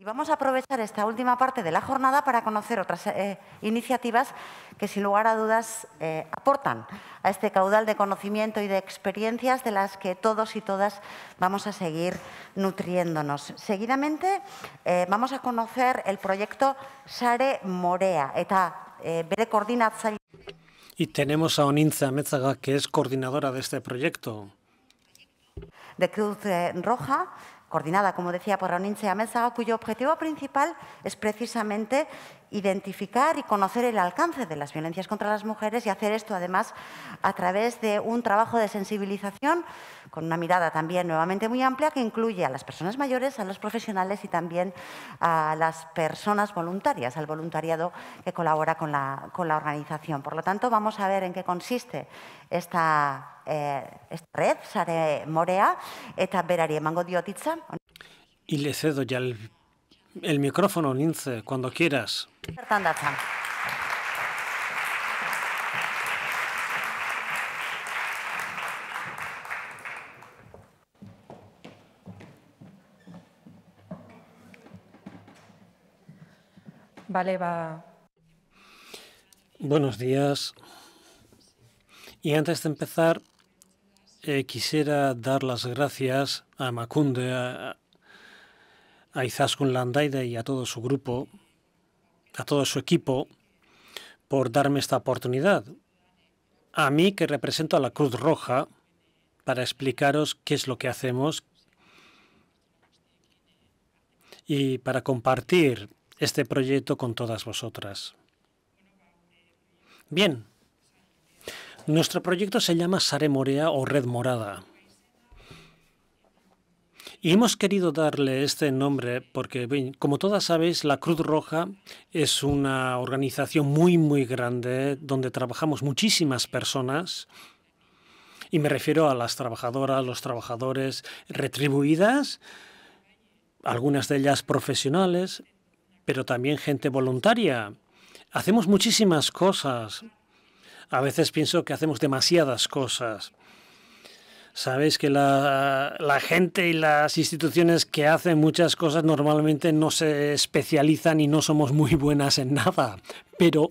Y vamos a aprovechar esta última parte de la jornada para conocer otras eh, iniciativas que, sin lugar a dudas, eh, aportan a este caudal de conocimiento y de experiencias de las que todos y todas vamos a seguir nutriéndonos. Seguidamente, eh, vamos a conocer el proyecto Sare Morea, eta bere Y tenemos a Oninza Metzaga, que es coordinadora de este proyecto. De Cruz Roja coordinada, como decía, por Raoninche Amézaga, cuyo objetivo principal es precisamente identificar y conocer el alcance de las violencias contra las mujeres y hacer esto, además, a través de un trabajo de sensibilización con una mirada también nuevamente muy amplia que incluye a las personas mayores, a los profesionales y también a las personas voluntarias, al voluntariado que colabora con la, con la organización. Por lo tanto, vamos a ver en qué consiste esta eh, esta red, sare morea, eta berari emango diotitza. Y le cedo ya el, micrófono, nince cuando quieras. Vale, va. Buenos días. Y antes de empezar, eh, quisiera dar las gracias a Makunde, a, a Izaskun Landaide y a todo su grupo, a todo su equipo, por darme esta oportunidad. A mí, que represento a la Cruz Roja, para explicaros qué es lo que hacemos y para compartir este proyecto con todas vosotras. Bien, nuestro proyecto se llama Sare Morea o Red Morada. Y hemos querido darle este nombre porque, como todas sabéis, la Cruz Roja es una organización muy, muy grande donde trabajamos muchísimas personas. Y me refiero a las trabajadoras, los trabajadores retribuidas, algunas de ellas profesionales, pero también gente voluntaria. Hacemos muchísimas cosas a veces pienso que hacemos demasiadas cosas. Sabéis que la, gente y las instituciones que hacen muchas cosas normalmente no se especializan y no somos muy buenas en nada. Pero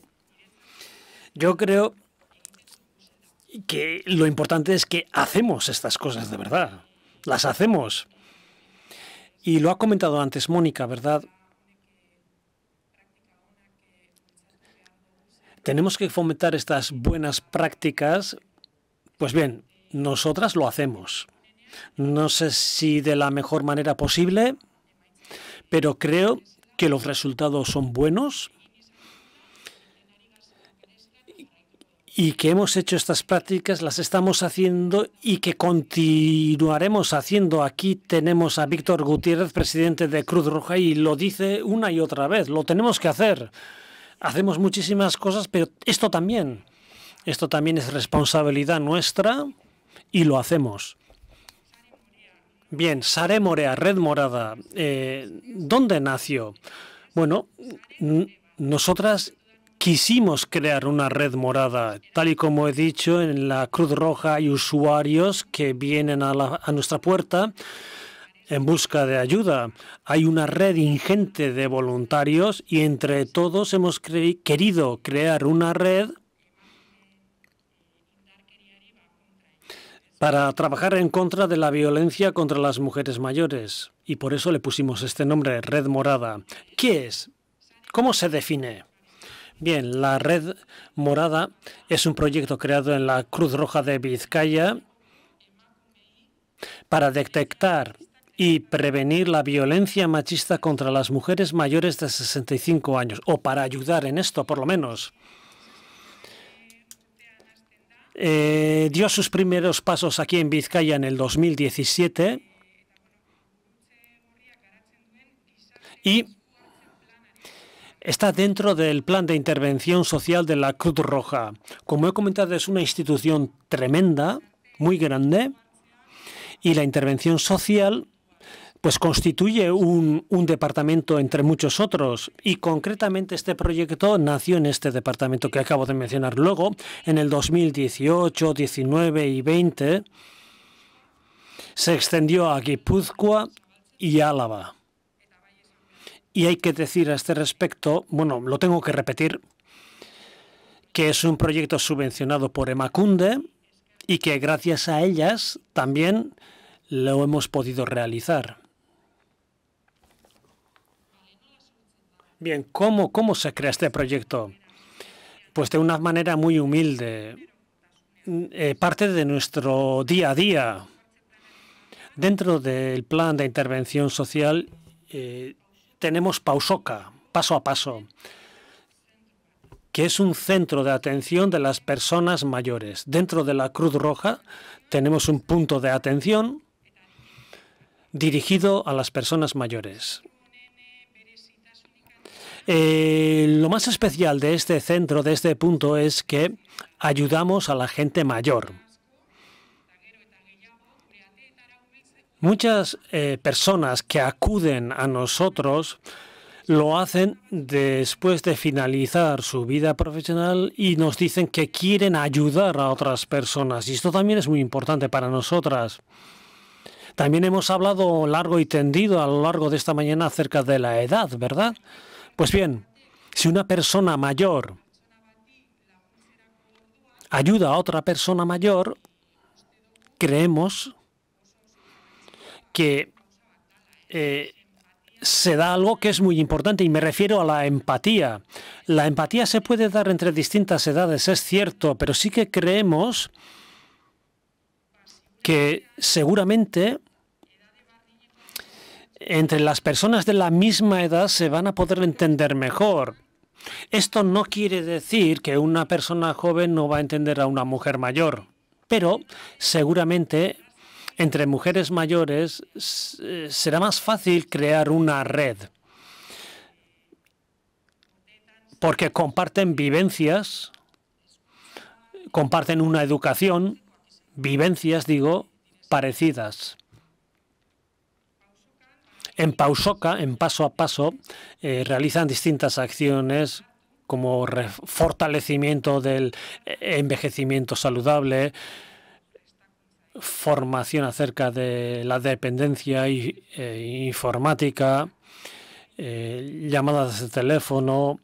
yo creo que lo importante es que hacemos estas cosas de verdad. Las hacemos. Y lo ha comentado antes Mónica, ¿verdad? tenemos que fomentar estas buenas prácticas, pues bien, nosotras lo hacemos. No sé si de la mejor manera posible, pero creo que los resultados son buenos y que hemos hecho estas prácticas, las estamos haciendo y que continuaremos haciendo. Aquí tenemos a Víctor Gutiérrez, presidente de Cruz Roja, y lo dice una y otra vez, lo tenemos que hacer hacemos muchísimas cosas, pero esto también, esto también es responsabilidad nuestra y lo hacemos. Bien, Sare Morea, Red Morada, eh, ¿dónde nació? Bueno, nosotras quisimos crear una red morada. Tal y como he dicho, en la Cruz Roja hay usuarios que vienen a, a nuestra puerta en busca de ayuda. Hay una red ingente de voluntarios y entre todos hemos querido crear una red para trabajar en contra de la violencia contra las mujeres mayores. Y por eso le pusimos este nombre, Red Morada. ¿Qué es? ¿Cómo se define? Bien, la Red Morada es un proyecto creado en la Cruz Roja de Vizcaya para detectar y prevenir la violencia machista contra las mujeres mayores de 65 años, o para ayudar en esto por lo menos. Eh, dio sus primeros pasos aquí en Vizcaya en el 2017 y está dentro del plan de intervención social de la Cruz Roja. Como he comentado, es una institución tremenda, muy grande, y la intervención social pues constituye un, departamento entre muchos otros y concretamente este proyecto nació en este departamento que acabo de mencionar luego, en el 2018, 19 y 20, se extendió a Guipúzcoa y Álava. Y hay que decir a este respecto, bueno, lo tengo que repetir, que es un proyecto subvencionado por Emacunde y que gracias a ellas también lo hemos podido realizar. Bien, ¿cómo, se crea este proyecto? Pues de una manera muy humilde. Mm, eh, parte de nuestro día a día. Dentro del plan de intervención social eh, tenemos Pausoca, paso a paso, que es un centro de atención de las personas mayores. Dentro de la Cruz Roja tenemos un punto de atención dirigido a las personas mayores. Eh, lo más especial de este centro, de este punto, es que ayudamos a la gente mayor. Muchas eh, personas que acuden a nosotros lo hacen después de finalizar su vida profesional y nos dicen que quieren ayudar a otras personas. Y esto también es muy importante para nosotras. También hemos hablado largo y tendido a lo largo de esta mañana acerca de la edad, ¿verdad? Pues bien, si una persona mayor ayuda a otra persona mayor, creemos que eh, se da algo que es muy importante y me refiero a la empatía. La empatía se puede dar entre distintas edades, es cierto, pero sí que creemos que seguramente entre las personas de la misma edad se van a poder entender mejor. Esto no quiere decir que una persona joven no va a entender a una mujer mayor, pero seguramente entre mujeres mayores eh, será más fácil crear una red porque comparten vivencias, comparten una educación, vivencias, digo, parecidas. En Pausoca, en paso a paso, eh, realizan distintas acciones como fortalecimiento del eh, envejecimiento saludable, formación acerca de la dependencia y, eh, informática, llamadas de teléfono.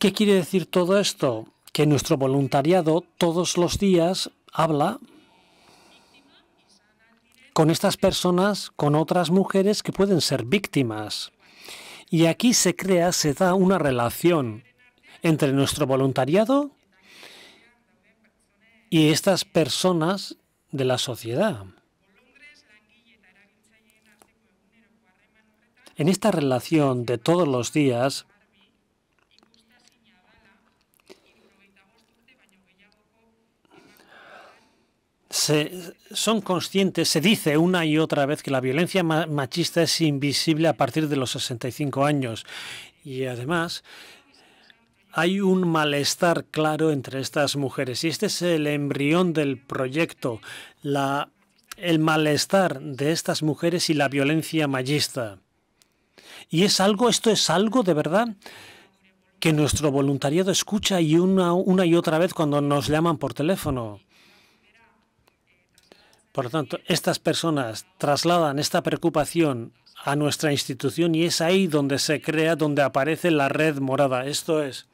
¿Qué quiere decir todo esto? Que nuestro voluntariado todos los días habla con estas personas, con otras mujeres que pueden ser víctimas. Y aquí se crea, se da una relación entre nuestro voluntariado y estas personas de la sociedad. En esta relación de todos los días se, son conscientes, se dice una y otra vez que la violencia machista es invisible a partir de los 65 años. Y además hay un malestar claro entre estas mujeres. Y este es el embrión del proyecto, la, el malestar de estas mujeres y la violencia machista. Y es algo, esto es algo de verdad que nuestro voluntariado escucha y una y otra vez cuando nos llaman por teléfono. Por lo tanto, estas personas trasladan esta preocupación a nuestra institución y es ahí donde se crea, donde aparece la red morada. Esto es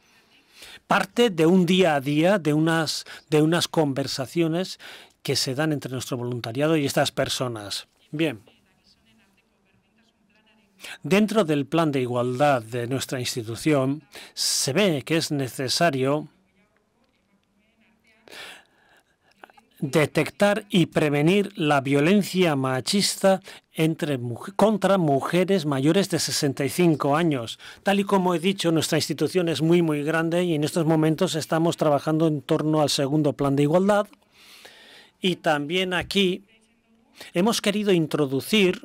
parte de un día a día, de unas, de unas conversaciones que se dan entre nuestro voluntariado y estas personas. Bien. Dentro del plan de igualdad de nuestra institución, se ve que es necesario detectar y prevenir la violencia machista contra mujeres mayores de 65 años. Tal y como he dicho, nuestra institución es muy, muy grande y en estos momentos estamos trabajando en torno al segundo plan de igualdad. Y también aquí hemos querido introducir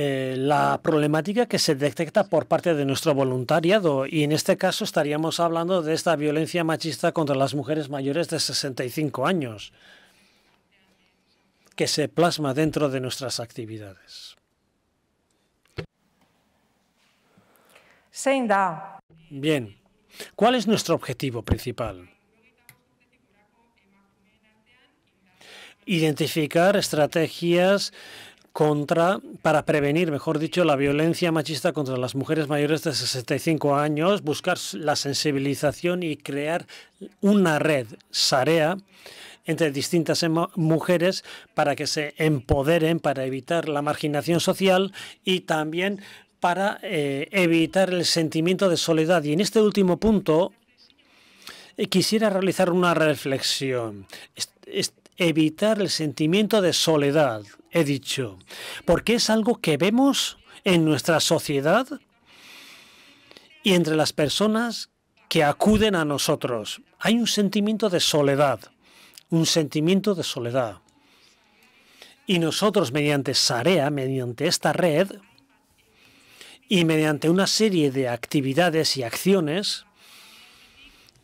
Eh, la problemática que se detecta por parte de nuestro voluntariado y en este caso estaríamos hablando de esta violencia machista contra las mujeres mayores de 65 años que se plasma dentro de nuestras actividades. Bien, ¿cuál es nuestro objetivo principal? Identificar estrategias contra, para prevenir, mejor dicho, la violencia machista contra las mujeres mayores de 65 años, buscar la sensibilización y crear una red, SAREA, entre distintas mujeres para que se empoderen, para evitar la marginación social y también para eh, evitar el sentimiento de soledad. Y en este último punto eh, quisiera realizar una reflexión. evitar el sentimiento de soledad he dicho, porque es algo que vemos en nuestra sociedad y entre las personas que acuden a nosotros. Hay un sentimiento de soledad, un sentimiento de soledad. Y nosotros mediante Sarea, mediante esta red y mediante una serie de actividades y acciones,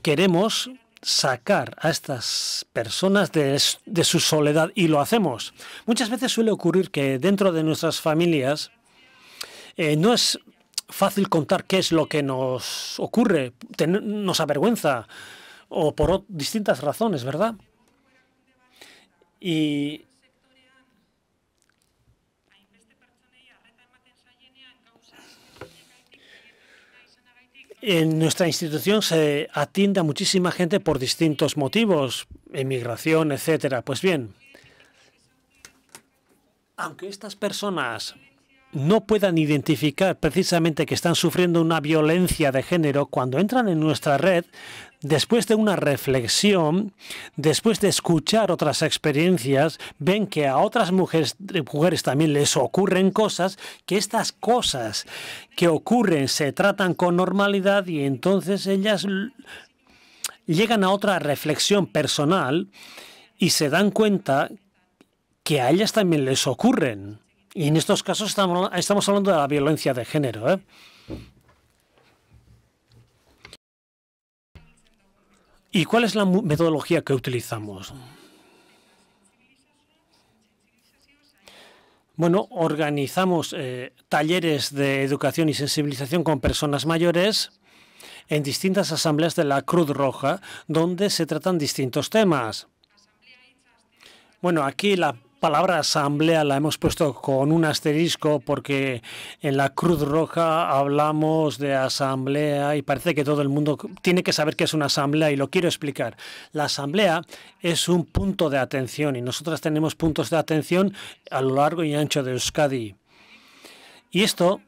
queremos sacar a estas personas de, su soledad y lo hacemos. Muchas veces suele ocurrir que dentro de nuestras familias eh, no es fácil contar qué es lo que nos ocurre, nos avergüenza o por distintas razones, ¿verdad? Y En nuestra institución se atiende a muchísima gente por distintos motivos, emigración, etcétera. Pues bien, aunque estas personas no puedan identificar precisamente que están sufriendo una violencia de género cuando entran en nuestra red, después de una reflexión, después de escuchar otras experiencias, ven que a otras mujeres, mujeres también les ocurren cosas, que estas cosas que ocurren se tratan con normalidad y entonces ellas llegan a otra reflexión personal y se dan cuenta que a ellas también les ocurren. Y en estos casos estamos, hablando de la violencia de género. ¿eh? ¿Y cuál es la metodología que utilizamos? Bueno, organizamos eh, talleres de educación y sensibilización con personas mayores en distintas asambleas de la Cruz Roja, donde se tratan distintos temas. Bueno, aquí la palabra asamblea la hemos puesto con un asterisco porque en la Cruz Roja hablamos de asamblea y parece que todo el mundo tiene que saber qué es una asamblea y lo quiero explicar. La asamblea es un punto de atención y nosotras tenemos puntos de atención a lo largo y ancho de Euskadi. Y esto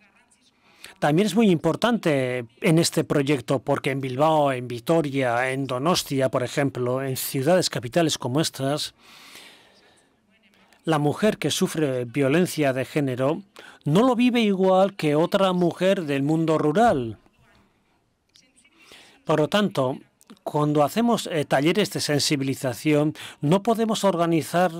también es muy importante en este proyecto porque en Bilbao, en Vitoria, en Donostia, por ejemplo, en ciudades capitales como estas, la mujer que sufre violencia de género no lo vive igual que otra mujer del mundo rural. Por lo tanto, cuando hacemos eh, talleres de sensibilización, no podemos organizar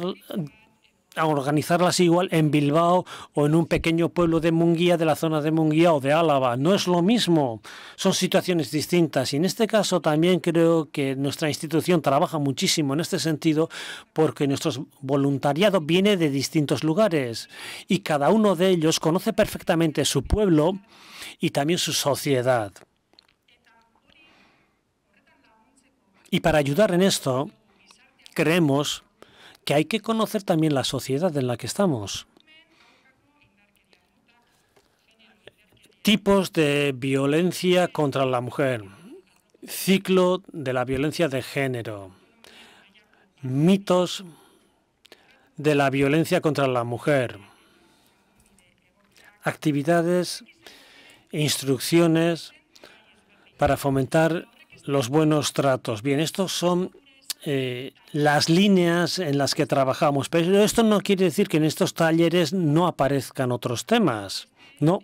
a organizarlas igual en Bilbao o en un pequeño pueblo de Munguía, de la zona de Munguía o de Álava. No es lo mismo, son situaciones distintas. Y en este caso también creo que nuestra institución trabaja muchísimo en este sentido porque nuestro voluntariado viene de distintos lugares y cada uno de ellos conoce perfectamente su pueblo y también su sociedad. Y para ayudar en esto, creemos que hay que conocer también la sociedad en la que estamos. Tipos de violencia contra la mujer, ciclo de la violencia de género, mitos de la violencia contra la mujer, actividades, instrucciones para fomentar los buenos tratos. Bien, estos son eh, las líneas en las que trabajamos. Pero esto no quiere decir que en estos talleres no aparezcan otros temas. No.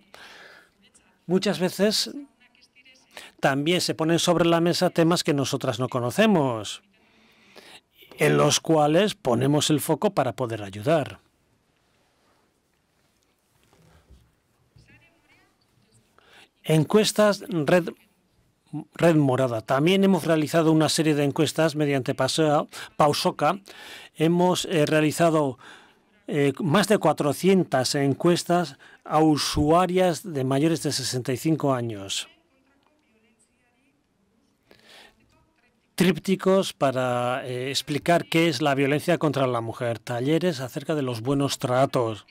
Muchas veces también se ponen sobre la mesa temas que nosotras no conocemos, en los cuales ponemos el foco para poder ayudar. Encuestas Red Red Morada. También hemos realizado una serie de encuestas mediante Pausoca. Hemos eh, realizado eh, más de 400 encuestas a usuarias de mayores de 65 años. Trípticos para eh, explicar qué es la violencia contra la mujer, talleres acerca de los buenos tratos.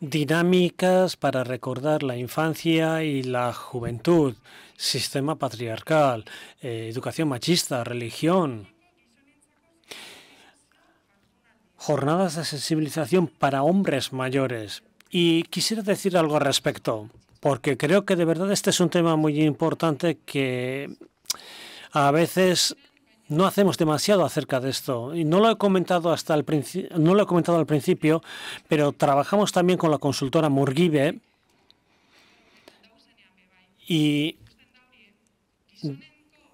Dinámicas para recordar la infancia y la juventud, sistema patriarcal, eh, educación machista, religión. Jornadas de sensibilización para hombres mayores. Y quisiera decir algo al respecto, porque creo que de verdad este es un tema muy importante que a veces no hacemos demasiado acerca de esto y no lo he comentado hasta el no lo he comentado al principio, pero trabajamos también con la consultora Murgibe y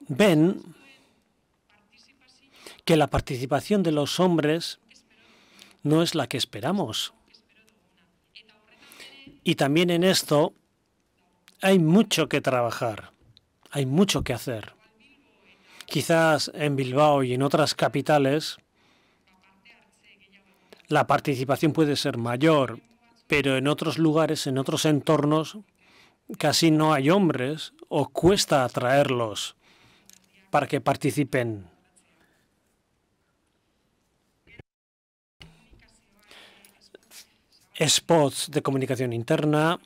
ven que la participación de los hombres no es la que esperamos. Y también en esto hay mucho que trabajar, hay mucho que hacer. Quizás en Bilbao y en otras capitales la participación puede ser mayor, pero en otros lugares, en otros entornos, casi no hay hombres o cuesta atraerlos para que participen. Spots de comunicación interna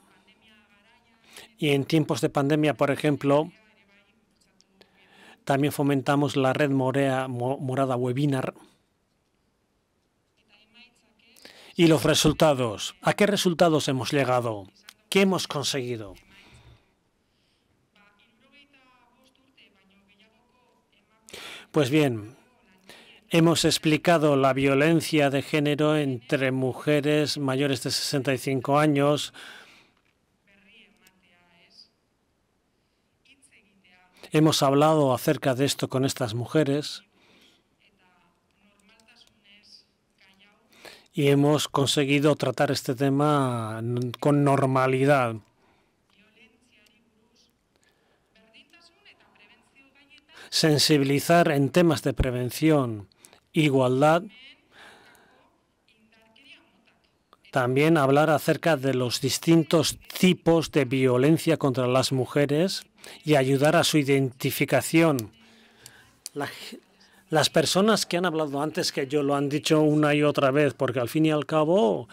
y en tiempos de pandemia, por ejemplo, también fomentamos la red morea, morada webinar. Y los resultados. ¿A qué resultados hemos llegado? ¿Qué hemos conseguido? Pues bien, hemos explicado la violencia de género entre mujeres mayores de 65 años, Hemos hablado acerca de esto con estas mujeres y hemos conseguido tratar este tema con normalidad. Sensibilizar en temas de prevención, igualdad también hablar acerca de los distintos tipos de violencia contra las mujeres y ayudar a su identificación. las personas que han hablado antes que yo lo han dicho una y otra vez, porque al fin y al cabo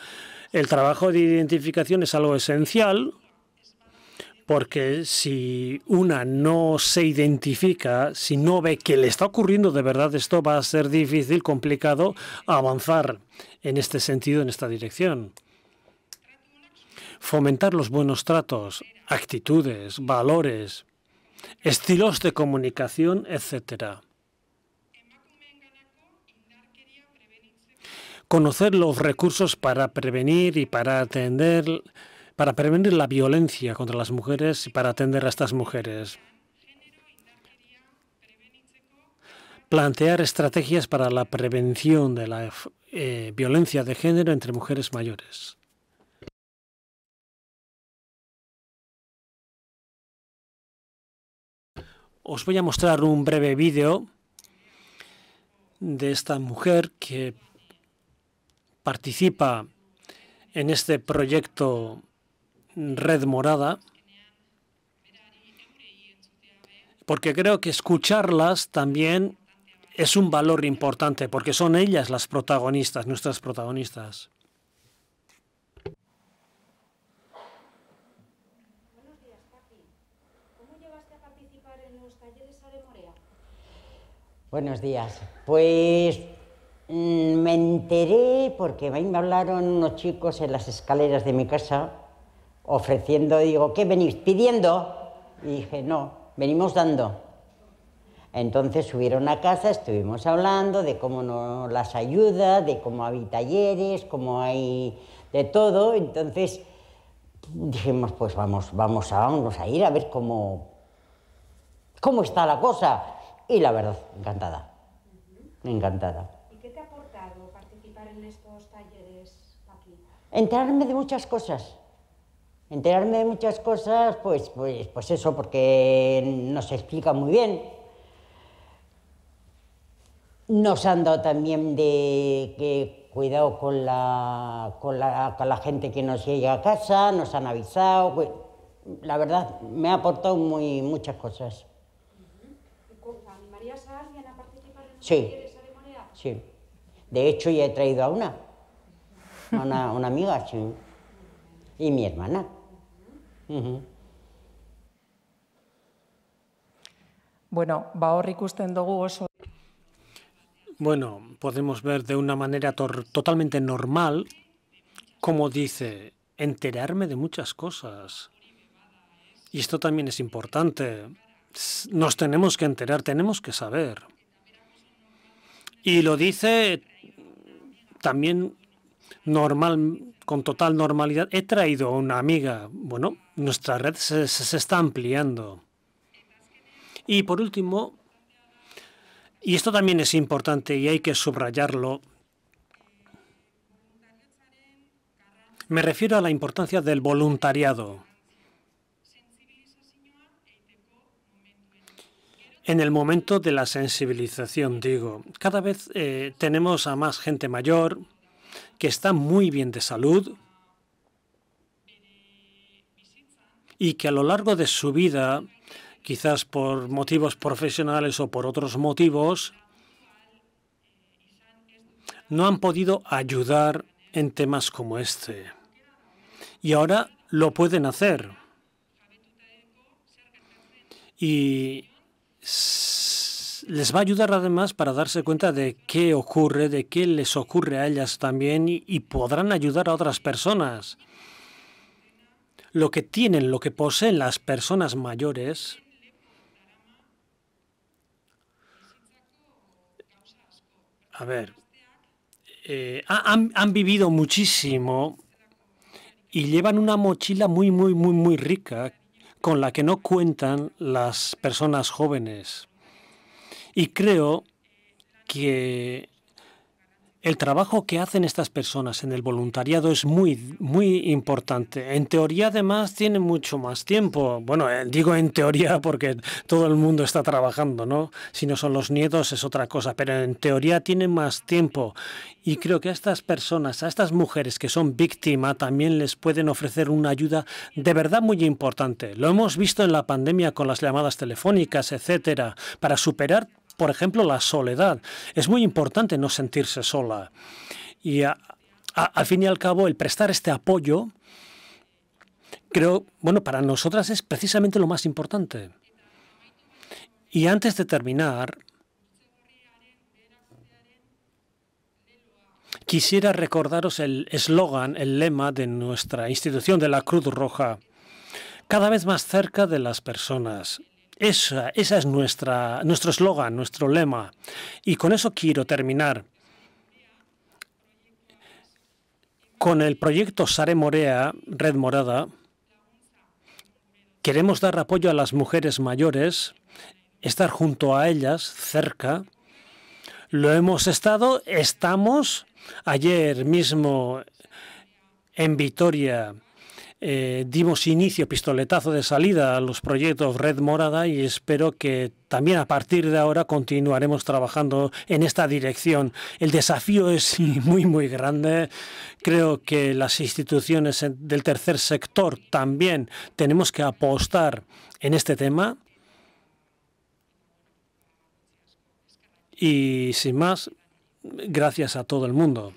el trabajo de identificación es algo esencial porque si una no se identifica, si no ve que le está ocurriendo de verdad esto, va a ser difícil, complicado avanzar en este sentido, en esta dirección. Fomentar los buenos tratos, actitudes, valores, estilos de comunicación, etcétera. Conocer los recursos para prevenir y para atender para prevenir la violencia contra las mujeres y para atender a estas mujeres. Plantear estrategias para la prevención de la eh, violencia de género entre mujeres mayores. Os voy a mostrar un breve vídeo de esta mujer que participa en este proyecto Red Morada, porque creo que escucharlas también es un valor importante, porque son ellas las protagonistas, nuestras protagonistas. Buenos días, ¿Cómo a participar en los talleres Buenos días. Pues mm, me enteré porque me hablaron unos chicos en las escaleras de mi casa ofreciendo, digo, ¿qué venís pidiendo? Y dije, no, venimos dando. Entonces subieron a casa, estuvimos hablando de cómo nos las ayuda, de cómo hay talleres, cómo hay de todo. Entonces dijimos, pues vamos, vamos a, vamos a ir a ver cómo, cómo está la cosa. Y la verdad, encantada. Encantada. ¿Y qué te ha aportado participar en estos talleres de muchas cosas Enterarme de muchas cosas, pues, pues, pues eso, porque nos explica muy bien. Nos han dado también de que cuidado con la, con la, la gente que nos llega a casa, nos han avisado. la verdad, me ha aportado muy, muchas cosas. en sí. ceremonia? Sí. De hecho, ya he traído a una, a una, una amiga, sí. Y mi hermana. Bueno, Bueno, podemos ver de una manera totalmente normal, como dice, enterarme de muchas cosas. Y esto también es importante. Nos tenemos que enterar, tenemos que saber. Y lo dice también normal, con total normalidad. He traído a una amiga. Bueno, nuestra red se, está ampliando. Y por último, y esto también es importante y hay que subrayarlo, me refiero a la importancia del voluntariado. En el momento de la sensibilización, digo, cada vez eh, tenemos a más gente mayor que está muy bien de salud, y que a lo largo de su vida, quizás por motivos profesionales o por otros motivos, no han podido ayudar en temas como este. Y ahora lo pueden hacer. Y les va a ayudar además para darse cuenta de qué ocurre, de qué les ocurre a ellas también y, podrán ayudar a otras personas lo que tienen, lo que poseen las personas mayores, a ver, eh, han, han, vivido muchísimo y llevan una mochila muy, muy, muy, muy rica con la que no cuentan las personas jóvenes. Y creo que el trabajo que hacen estas personas en el voluntariado es muy, muy importante. En teoría, además, tienen mucho más tiempo. Bueno, eh, digo en teoría porque todo el mundo está trabajando, ¿no? Si no son los nietos es otra cosa, pero en teoría tienen más tiempo. Y creo que a estas personas, a estas mujeres que son víctimas, también les pueden ofrecer una ayuda de verdad muy importante. Lo hemos visto en la pandemia con las llamadas telefónicas, etcétera, para superar por ejemplo, la soledad. Es muy importante no sentirse sola. Y al fin y al cabo, el prestar este apoyo, creo, bueno, para nosotras es precisamente lo más importante. Y antes de terminar, quisiera recordaros el eslogan, el lema de nuestra institución de la Cruz Roja, cada vez más cerca de las personas. Esa, esa es nuestro eslogan, nuestro lema. Y con eso quiero terminar. Con el proyecto Sare Morea, Red Morada, queremos dar apoyo a las mujeres mayores, estar junto a ellas, cerca. Lo hemos estado, estamos. Ayer mismo en Vitoria eh, dimos inicio, pistoletazo de salida a los proyectos Red Morada y espero que también a partir de ahora continuaremos trabajando en esta dirección. El desafío es muy, muy grande. Creo que las instituciones del tercer sector también tenemos que apostar en este tema. Y sin más, gracias a todo el mundo.